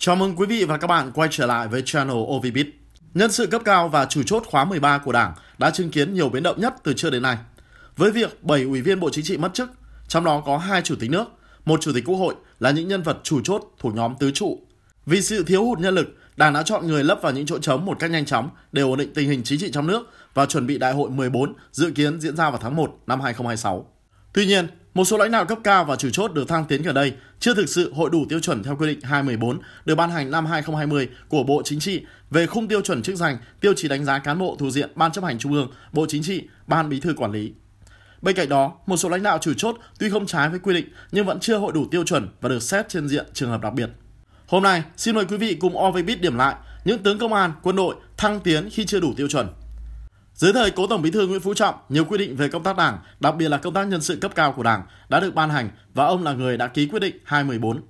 Chào mừng quý vị và các bạn quay trở lại với channel OVBIT. Nhân sự cấp cao và chủ chốt khóa 13 của Đảng đã chứng kiến nhiều biến động nhất từ trước đến nay. Với việc 7 ủy viên Bộ Chính trị mất chức, trong đó có hai chủ tịch nước, một chủ tịch Quốc hội là những nhân vật chủ chốt thuộc nhóm tứ trụ. Vì sự thiếu hụt nhân lực, Đảng đã chọn người lấp vào những chỗ trống một cách nhanh chóng để ổn định tình hình chính trị trong nước và chuẩn bị đại hội 14 dự kiến diễn ra vào tháng 1 năm 2026. Tuy nhiên, một số lãnh đạo cấp cao và chủ chốt được thăng tiến gần đây chưa thực sự hội đủ tiêu chuẩn theo quy định 214 được ban hành năm 2020 của Bộ Chính trị về khung tiêu chuẩn chức danh, tiêu chí đánh giá cán bộ thuộc diện Ban chấp hành Trung ương, Bộ Chính trị, Ban Bí thư Quản lý. Bên cạnh đó, một số lãnh đạo chủ chốt tuy không trái với quy định nhưng vẫn chưa hội đủ tiêu chuẩn và được xét trên diện trường hợp đặc biệt. Hôm nay, xin mời quý vị cùng OVBIT điểm lại những tướng công an, quân đội thăng tiến khi chưa đủ tiêu chuẩn. Dưới thời cố Tổng Bí thư Nguyễn Phú Trọng, nhiều quy định về công tác Đảng, đặc biệt là công tác nhân sự cấp cao của Đảng đã được ban hành và ông là người đã ký quyết định 214.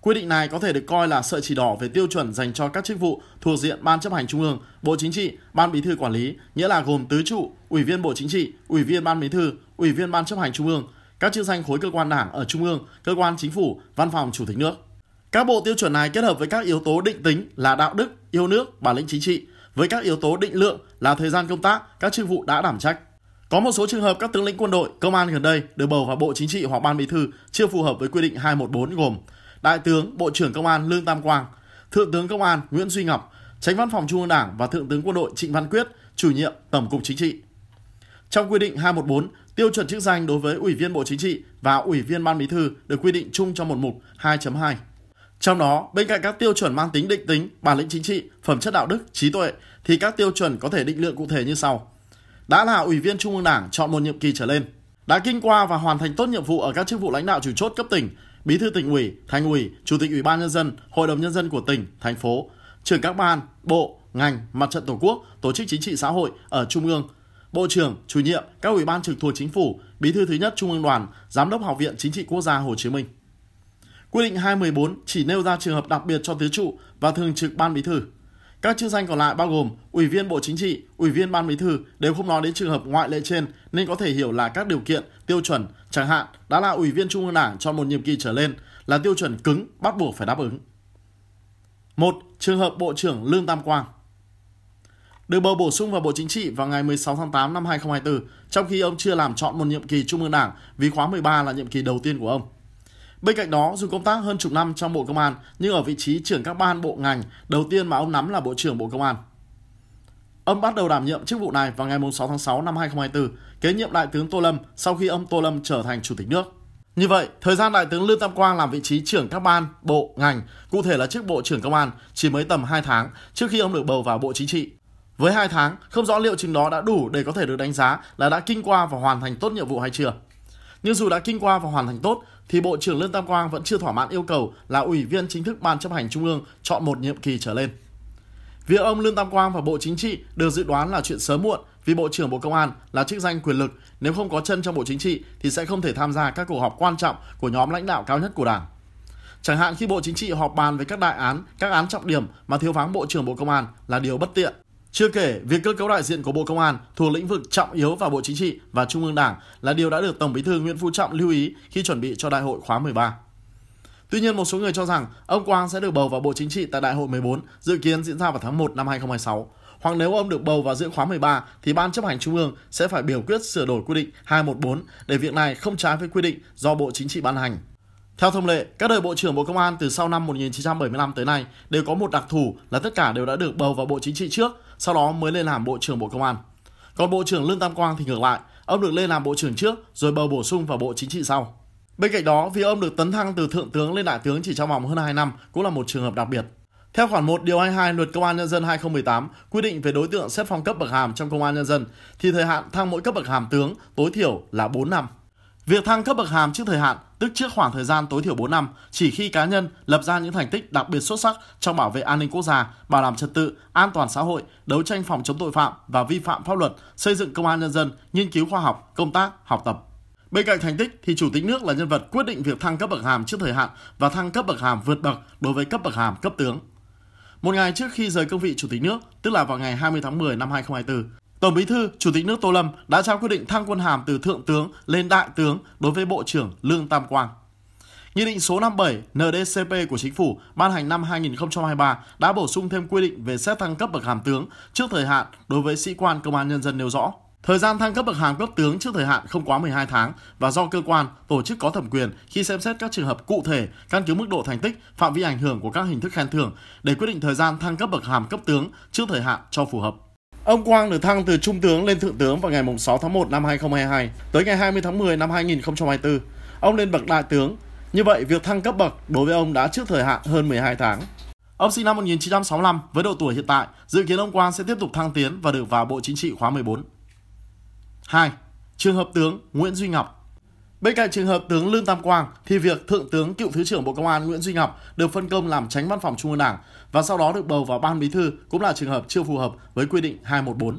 Quy định này có thể được coi là sợi chỉ đỏ về tiêu chuẩn dành cho các chức vụ thuộc diện Ban chấp hành Trung ương, Bộ Chính trị, Ban Bí thư Quản lý, nghĩa là gồm tứ trụ, Ủy viên Bộ Chính trị, Ủy viên Ban Bí thư, Ủy viên Ban chấp hành Trung ương, các chức danh khối cơ quan đảng ở Trung ương, cơ quan chính phủ, văn phòng Chủ tịch nước. Các bộ tiêu chuẩn này kết hợp với các yếu tố định tính là đạo đức, yêu nước, bản lĩnh chính trị, với các yếu tố định lượng là thời gian công tác, các chức vụ đã đảm trách. Có một số trường hợp các tướng lĩnh quân đội, công an gần đây được bầu vào Bộ Chính trị hoặc Ban Bí thư chưa phù hợp với quy định 214 gồm Đại tướng Bộ trưởng Công an Lương Tam Quang, Thượng tướng Công an Nguyễn Duy Ngọc, Tránh Văn phòng Trung ương Đảng và Thượng tướng Quân đội Trịnh Văn Quyết, chủ nhiệm Tổng cục Chính trị. Trong quy định 214, tiêu chuẩn chức danh đối với Ủy viên Bộ Chính trị và Ủy viên Ban Bí thư được quy định chung trong một mục 2.2. Trong đó, bên cạnh các tiêu chuẩn mang tính định tính, bản lĩnh chính trị, phẩm chất đạo đức, trí tuệ thì các tiêu chuẩn có thể định lượng cụ thể như sau. Đã là ủy viên Trung ương Đảng chọn một nhiệm kỳ trở lên, đã kinh qua và hoàn thành tốt nhiệm vụ ở các chức vụ lãnh đạo chủ chốt cấp tỉnh, bí thư tỉnh ủy, thành ủy, chủ tịch ủy ban nhân dân, hội đồng nhân dân của tỉnh, thành phố, trưởng các ban, bộ, ngành, mặt trận tổ quốc, tổ chức chính trị xã hội ở trung ương, bộ trưởng, chủ nhiệm các ủy ban trực thuộc chính phủ, bí thư thứ nhất trung ương đoàn, giám đốc học viện chính trị quốc gia Hồ Chí Minh. Quy định 214 chỉ nêu ra trường hợp đặc biệt cho tứ trụ và thường trực ban bí thư. Các chức danh còn lại bao gồm Ủy viên Bộ Chính trị, Ủy viên Ban Bí thư đều không nói đến trường hợp ngoại lệ trên nên có thể hiểu là các điều kiện, tiêu chuẩn, chẳng hạn đã là Ủy viên Trung ương Đảng cho một nhiệm kỳ trở lên là tiêu chuẩn cứng bắt buộc phải đáp ứng. 1. Trường hợp Bộ trưởng Lương Tam Quang được bầu bổ sung vào Bộ Chính trị vào ngày 16 tháng 8 năm 2024, trong khi ông chưa làm chọn một nhiệm kỳ Trung ương Đảng vì khóa 13 là nhiệm kỳ đầu tiên của ông. Bên cạnh đó, dù công tác hơn chục năm trong Bộ Công an, nhưng ở vị trí trưởng các ban bộ ngành, đầu tiên mà ông nắm là Bộ trưởng Bộ Công an. Ông bắt đầu đảm nhiệm chức vụ này vào ngày 6 tháng 6 năm 2024, kế nhiệm Đại tướng Tô Lâm sau khi ông Tô Lâm trở thành Chủ tịch nước. Như vậy, thời gian Đại tướng Lương Tam Quang làm vị trí trưởng các ban, bộ, ngành, cụ thể là chức Bộ trưởng Công an, chỉ mới tầm 2 tháng trước khi ông được bầu vào Bộ Chính trị. Với 2 tháng, không rõ liệu trình đó đã đủ để có thể được đánh giá là đã kinh qua và hoàn thành tốt nhiệm vụ hay chưa. Nhưng dù đã kinh qua và hoàn thành tốt, thì Bộ trưởng Lương Tam Quang vẫn chưa thỏa mãn yêu cầu là ủy viên chính thức Ban chấp hành Trung ương chọn một nhiệm kỳ trở lên. Việc ông Lương Tam Quang và Bộ Chính trị được dự đoán là chuyện sớm muộn vì Bộ trưởng Bộ Công an là chức danh quyền lực, nếu không có chân trong Bộ Chính trị thì sẽ không thể tham gia các cuộc họp quan trọng của nhóm lãnh đạo cao nhất của Đảng. Chẳng hạn khi Bộ Chính trị họp bàn về các đại án, các án trọng điểm mà thiếu vắng Bộ trưởng Bộ Công an là điều bất tiện. Chưa kể, việc cơ cấu đại diện của Bộ Công an thuộc lĩnh vực trọng yếu vào Bộ Chính trị và Trung ương Đảng là điều đã được Tổng Bí thư Nguyễn Phú Trọng lưu ý khi chuẩn bị cho Đại hội khóa 13. Tuy nhiên, một số người cho rằng ông Quang sẽ được bầu vào Bộ Chính trị tại Đại hội 14 dự kiến diễn ra vào tháng 1 năm 2026. Hoặc nếu ông được bầu vào giữa khóa 13 thì Ban chấp hành Trung ương sẽ phải biểu quyết sửa đổi quy định 214 để việc này không trái với quy định do Bộ Chính trị ban hành. Theo thông lệ, các đời Bộ trưởng Bộ Công an từ sau năm 1975 tới nay đều có một đặc thù là tất cả đều đã được bầu vào Bộ Chính trị trước, sau đó mới lên làm Bộ trưởng Bộ Công an. Còn Bộ trưởng Lương Tam Quang thì ngược lại, ông được lên làm Bộ trưởng trước rồi bầu bổ sung vào Bộ Chính trị sau. Bên cạnh đó, vì ông được tấn thăng từ Thượng tướng lên Đại tướng chỉ trong vòng hơn 2 năm cũng là một trường hợp đặc biệt. Theo khoản 1 điều 22 Luật Công an nhân dân 2018 quy định về đối tượng xét phong cấp bậc hàm trong công an nhân dân thì thời hạn thăng mỗi cấp bậc hàm tướng tối thiểu là 4 năm. Việc thăng cấp bậc hàm trước thời hạn tức trước khoảng thời gian tối thiểu 4 năm, chỉ khi cá nhân lập ra những thành tích đặc biệt xuất sắc trong bảo vệ an ninh quốc gia, bảo đảm trật tự, an toàn xã hội, đấu tranh phòng chống tội phạm và vi phạm pháp luật, xây dựng công an nhân dân, nghiên cứu khoa học, công tác, học tập. Bên cạnh thành tích thì chủ tịch nước là nhân vật quyết định việc thăng cấp bậc hàm trước thời hạn và thăng cấp bậc hàm vượt bậc đối với cấp bậc hàm cấp tướng. Một ngày trước khi rời công vị chủ tịch nước, tức là vào ngày 20 tháng 10 năm 2024, Tổng Bí thư, Chủ tịch nước Tô Lâm đã trao quyết định thăng quân hàm từ thượng tướng lên đại tướng đối với Bộ trưởng Lương Tam Quang. Nghị định số 57 NDCP của Chính phủ ban hành năm 2023 đã bổ sung thêm quy định về xét thăng cấp bậc hàm tướng trước thời hạn đối với sĩ quan công an nhân dân nêu rõ. Thời gian thăng cấp bậc hàm cấp tướng trước thời hạn không quá 12 tháng và do cơ quan, tổ chức có thẩm quyền khi xem xét các trường hợp cụ thể, căn cứ mức độ thành tích, phạm vi ảnh hưởng của các hình thức khen thưởng để quyết định thời gian thăng cấp bậc hàm cấp tướng trước thời hạn cho phù hợp. Ông Quang được thăng từ Trung tướng lên Thượng tướng vào ngày 6 tháng 1 năm 2022 tới ngày 20 tháng 10 năm 2024. Ông lên bậc Đại tướng. Như vậy, việc thăng cấp bậc đối với ông đã trước thời hạn hơn 12 tháng. Ông sinh năm 1965 với độ tuổi hiện tại, dự kiến ông Quang sẽ tiếp tục thăng tiến và được vào Bộ Chính trị khóa 14. 2. Trường hợp tướng Nguyễn Duy Ngọc Bên cạnh trường hợp tướng Lương Tam Quang thì việc Thượng tướng cựu Thứ trưởng Bộ Công an Nguyễn Duy Ngọc được phân công làm tránh văn phòng Trung ương Đảng và sau đó được bầu vào Ban Bí thư cũng là trường hợp chưa phù hợp với quy định 214.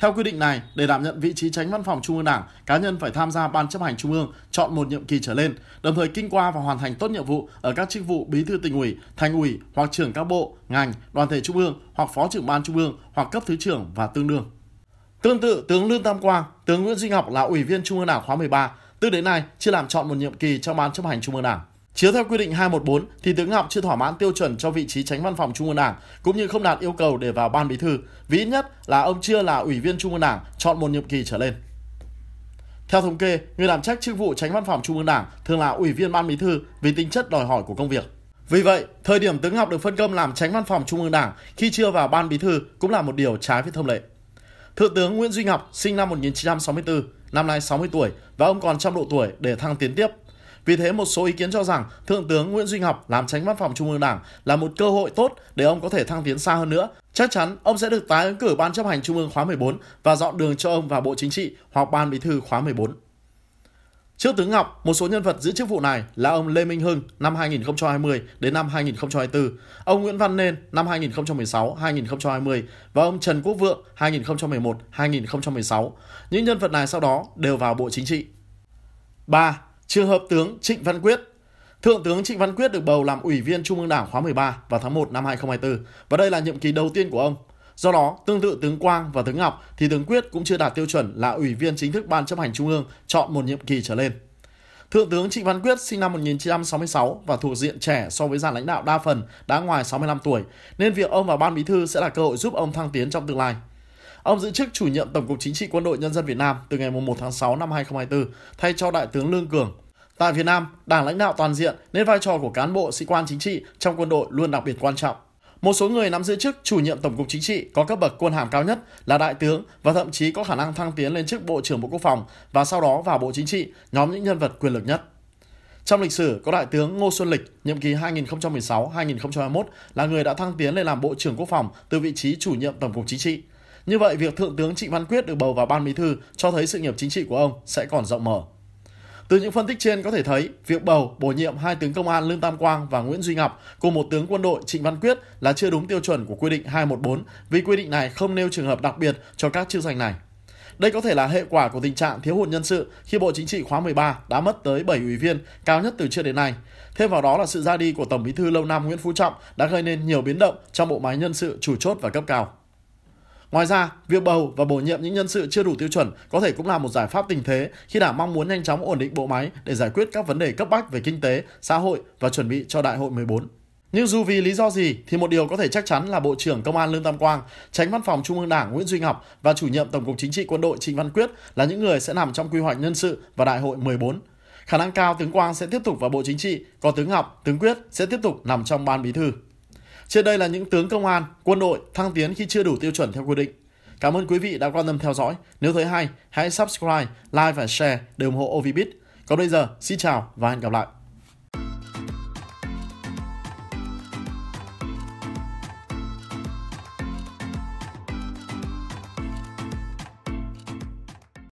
Theo quy định này, để đảm nhận vị trí tránh văn phòng Trung ương Đảng, cá nhân phải tham gia Ban chấp hành Trung ương chọn một nhiệm kỳ trở lên, đồng thời kinh qua và hoàn thành tốt nhiệm vụ ở các chức vụ bí thư tỉnh ủy, thành ủy hoặc trưởng các bộ, ngành, đoàn thể Trung ương hoặc phó trưởng ban Trung ương hoặc cấp thứ trưởng và tương đương. Tương tự, tướng Lương Tam Quang, tướng Nguyễn Duy Ngọc là ủy viên Trung ương Đảng khóa 13, từ đến nay chưa làm chọn một nhiệm kỳ trong ban chấp hành Trung ương Đảng. Chiếu theo quy định 214 thì tướng Ngọc chưa thỏa mãn tiêu chuẩn cho vị trí tránh văn phòng Trung ương Đảng cũng như không đạt yêu cầu để vào ban bí thư, vì ít nhất là ông chưa là ủy viên Trung ương Đảng chọn một nhiệm kỳ trở lên. Theo thống kê, người đảm trách chức vụ tránh văn phòng Trung ương Đảng thường là ủy viên ban bí thư vì tính chất đòi hỏi của công việc. Vì vậy, thời điểm tướng Ngọc được phân công làm tránh văn phòng Trung ương Đảng khi chưa vào ban bí thư cũng là một điều trái với thông lệ. Thượng tướng Nguyễn Duy Ngọc sinh năm 1964, năm nay 60 tuổi và ông còn trong độ tuổi để thăng tiến tiếp. Vì thế một số ý kiến cho rằng Thượng tướng Nguyễn Duy Ngọc làm tránh văn phòng Trung ương Đảng là một cơ hội tốt để ông có thể thăng tiến xa hơn nữa. Chắc chắn ông sẽ được tái ứng cử Ban chấp hành Trung ương khóa 14 và dọn đường cho ông vào Bộ Chính trị hoặc Ban Bí thư khóa 14. Trước tướng Ngọc, một số nhân vật giữ chức vụ này là ông Lê Minh Hưng năm 2020 đến năm 2024, ông Nguyễn Văn Nên năm 2016-2020 và ông Trần Quốc Vượng 2011-2016. Những nhân vật này sau đó đều vào Bộ Chính trị. 3. Trường hợp tướng Trịnh Văn Quyết Thượng tướng Trịnh Văn Quyết được bầu làm Ủy viên Trung ương Đảng khóa 13 vào tháng 1 năm 2024 và đây là nhiệm kỳ đầu tiên của ông. Do đó, tương tự tướng Quang và tướng Ngọc thì tướng Quyết cũng chưa đạt tiêu chuẩn là ủy viên chính thức Ban chấp hành Trung ương chọn một nhiệm kỳ trở lên. Thượng tướng Trịnh Văn Quyết sinh năm 1966 và thuộc diện trẻ so với dàn lãnh đạo đa phần đã ngoài 65 tuổi, nên việc ông vào ban bí thư sẽ là cơ hội giúp ông thăng tiến trong tương lai. Ông giữ chức chủ nhiệm Tổng cục Chính trị Quân đội Nhân dân Việt Nam từ ngày 1 tháng 6 năm 2024 thay cho Đại tướng Lương Cường. Tại Việt Nam, đảng lãnh đạo toàn diện nên vai trò của cán bộ sĩ quan chính trị trong quân đội luôn đặc biệt quan trọng. Một số người nắm giữ chức chủ nhiệm Tổng cục Chính trị có cấp bậc quân hàm cao nhất là đại tướng và thậm chí có khả năng thăng tiến lên chức Bộ trưởng Bộ Quốc phòng và sau đó vào Bộ Chính trị, nhóm những nhân vật quyền lực nhất. Trong lịch sử có đại tướng Ngô Xuân Lịch, nhiệm kỳ 2016-2021 là người đã thăng tiến lên làm Bộ trưởng Quốc phòng từ vị trí chủ nhiệm Tổng cục Chính trị. Như vậy, việc Thượng tướng Trịnh Văn Quyết được bầu vào Ban Bí thư cho thấy sự nghiệp chính trị của ông sẽ còn rộng mở. Từ những phân tích trên có thể thấy, việc bầu bổ nhiệm hai tướng công an Lương Tam Quang và Nguyễn Duy Ngọc cùng một tướng quân đội Trịnh Văn Quyết là chưa đúng tiêu chuẩn của quy định 214 vì quy định này không nêu trường hợp đặc biệt cho các chức danh này. Đây có thể là hệ quả của tình trạng thiếu hụt nhân sự khi Bộ Chính trị khóa 13 đã mất tới 7 ủy viên, cao nhất từ trước đến nay. Thêm vào đó là sự ra đi của Tổng Bí thư lâu năm Nguyễn Phú Trọng đã gây nên nhiều biến động trong bộ máy nhân sự chủ chốt và cấp cao. Ngoài ra, việc bầu và bổ nhiệm những nhân sự chưa đủ tiêu chuẩn có thể cũng là một giải pháp tình thế khi đảng mong muốn nhanh chóng ổn định bộ máy để giải quyết các vấn đề cấp bách về kinh tế, xã hội và chuẩn bị cho đại hội 14. Nhưng dù vì lý do gì thì một điều có thể chắc chắn là Bộ trưởng Công an Lương Tam Quang, Tránh Văn phòng Trung ương Đảng Nguyễn Duy Ngọc và chủ nhiệm Tổng cục Chính trị Quân đội Trịnh Văn Quyết là những người sẽ nằm trong quy hoạch nhân sự và đại hội 14. Khả năng cao tướng Quang sẽ tiếp tục vào Bộ Chính trị, còn tướng Ngọc, tướng Quyết sẽ tiếp tục nằm trong ban bí thư. Trên đây là những tướng công an, quân đội thăng tiến khi chưa đủ tiêu chuẩn theo quy định. Cảm ơn quý vị đã quan tâm theo dõi. Nếu thấy hay, hãy subscribe, like và share để ủng hộ Ovibit. Còn bây giờ, xin chào và hẹn gặp lại.